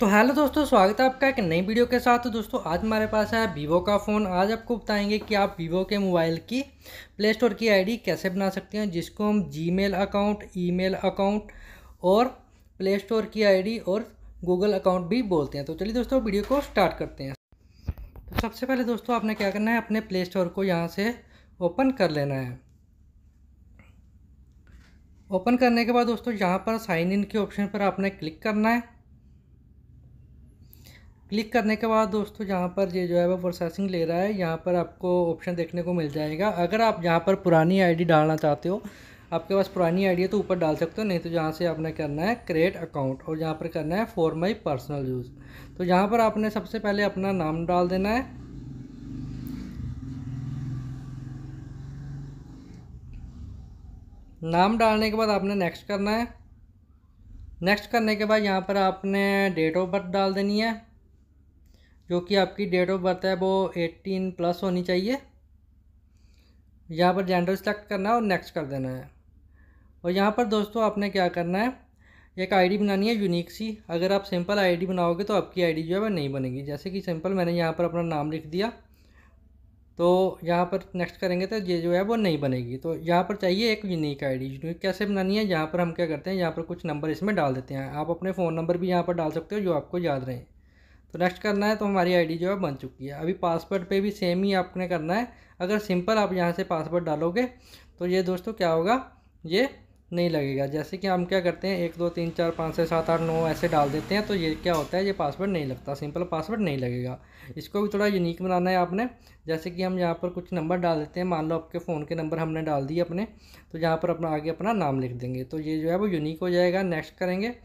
तो हेलो दोस्तों स्वागत है आपका एक नई वीडियो के साथ तो दोस्तों आज हमारे पास है वीवो का फ़ोन आज आपको बताएंगे कि आप वीवो के मोबाइल की प्ले स्टोर की आईडी कैसे बना सकते हैं जिसको हम जीमेल अकाउंट ईमेल अकाउंट और प्ले स्टोर की आईडी और गूगल अकाउंट भी बोलते हैं तो चलिए दोस्तों वीडियो को स्टार्ट करते हैं तो सबसे पहले दोस्तों आपने क्या करना है अपने प्ले स्टोर को यहाँ से ओपन कर लेना है ओपन करने के बाद दोस्तों यहाँ पर साइन इन के ऑप्शन पर आपने क्लिक करना है क्लिक करने के बाद दोस्तों यहाँ पर ये जो है वो प्रोसेसिंग ले रहा है यहाँ पर आपको ऑप्शन देखने को मिल जाएगा अगर आप यहाँ पर पुरानी आईडी डालना चाहते हो आपके पास पुरानी आईडी है तो ऊपर डाल सकते हो नहीं तो जहाँ से आपने करना है क्रिएट अकाउंट और यहाँ पर करना है फॉर माई पर्सनल यूज़ तो यहाँ पर आपने सबसे पहले अपना नाम डाल देना है नाम डालने के बाद आपने नेक्स्ट करना है नेक्स्ट करने के बाद यहाँ पर आपने डेट ऑफ बर्थ डाल देनी है जो कि आपकी डेट ऑफ बर्थ है वो एट्टीन प्लस होनी चाहिए यहाँ पर जेंडर सेलेक्ट करना है और नेक्स्ट कर देना है और यहाँ पर दोस्तों आपने क्या करना है एक आईडी बनानी है यूनिक सी अगर आप सिंपल आईडी बनाओगे तो आपकी आईडी जो है वह नहीं बनेगी जैसे कि सिंपल मैंने यहाँ पर अपना नाम लिख दिया तो यहाँ पर नेक्स्ट करेंगे तो ये जो है वो नहीं बनेगी तो यहाँ पर चाहिए एक यूनिक आईडी यूनिक कैसे बनानी है यहाँ पर हम क्या करते हैं यहाँ पर कुछ नंबर इसमें डाल देते हैं आप अपने फ़ोन नंबर भी यहाँ पर डाल सकते हो जो आपको याद रहें तो नेक्स्ट करना है तो हमारी आईडी जो है बन चुकी है अभी पासवर्ड पे भी सेम ही आपने करना है अगर सिंपल आप यहाँ से पासवर्ड डालोगे तो ये दोस्तों क्या होगा ये नहीं लगेगा जैसे कि हम क्या करते हैं एक दो तीन चार पाँच छः सात आठ नौ ऐसे डाल देते हैं तो ये क्या होता है ये पासवर्ड नहीं लगता सिंपल पासवर्ड नहीं लगेगा इसको भी थोड़ा यूनिक बनाना है आपने जैसे कि हम यहाँ पर कुछ नंबर डाल देते हैं मान लो आपके फ़ोन के नंबर हमने डाल दिए अपने तो यहाँ पर अपना आगे अपना नाम लिख देंगे तो ये जो है वो यूनिक हो जाएगा नेक्स्ट करेंगे